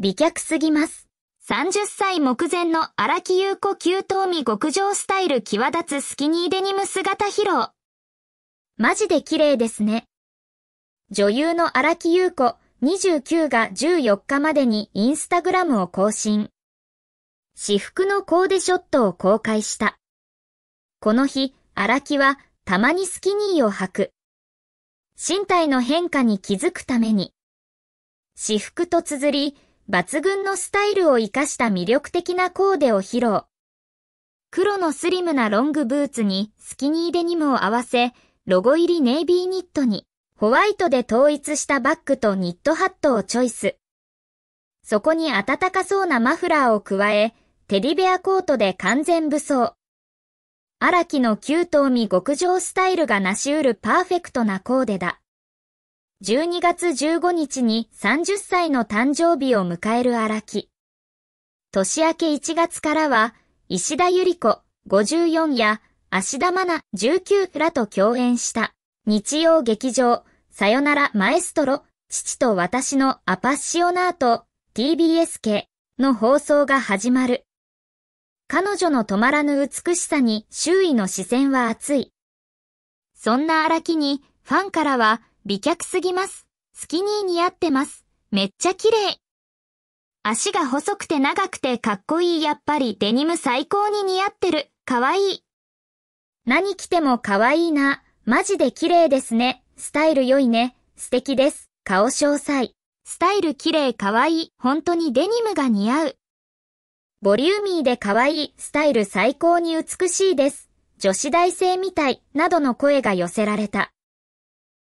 美脚すぎます。30歳目前の荒木優子急頭身極上スタイル際立つスキニーデニム姿披露。マジで綺麗ですね。女優の荒木優子29が14日までにインスタグラムを更新。私服のコーデショットを公開した。この日、荒木はたまにスキニーを履く。身体の変化に気づくために。私服と綴り、抜群のスタイルを活かした魅力的なコーデを披露。黒のスリムなロングブーツにスキニーデニムを合わせ、ロゴ入りネイビーニットに、ホワイトで統一したバッグとニットハットをチョイス。そこに暖かそうなマフラーを加え、テディベアコートで完全武装。荒木の旧東美極上スタイルが成し得るパーフェクトなコーデだ。12月15日に30歳の誕生日を迎える荒木。年明け1月からは、石田ゆり子54や芦田愛菜19らと共演した日曜劇場さよならマエストロ父と私のアパッシオナート TBS 系の放送が始まる。彼女の止まらぬ美しさに周囲の視線は熱い。そんな荒木にファンからは美脚すぎます。スキニー似合ってます。めっちゃ綺麗。足が細くて長くてかっこいい。やっぱりデニム最高に似合ってる。かわいい。何着てもかわいいな。マジで綺麗ですね。スタイル良いね。素敵です。顔詳細。スタイル綺麗かわいい。本当にデニムが似合う。ボリューミーでかわいい。スタイル最高に美しいです。女子大生みたい。などの声が寄せられた。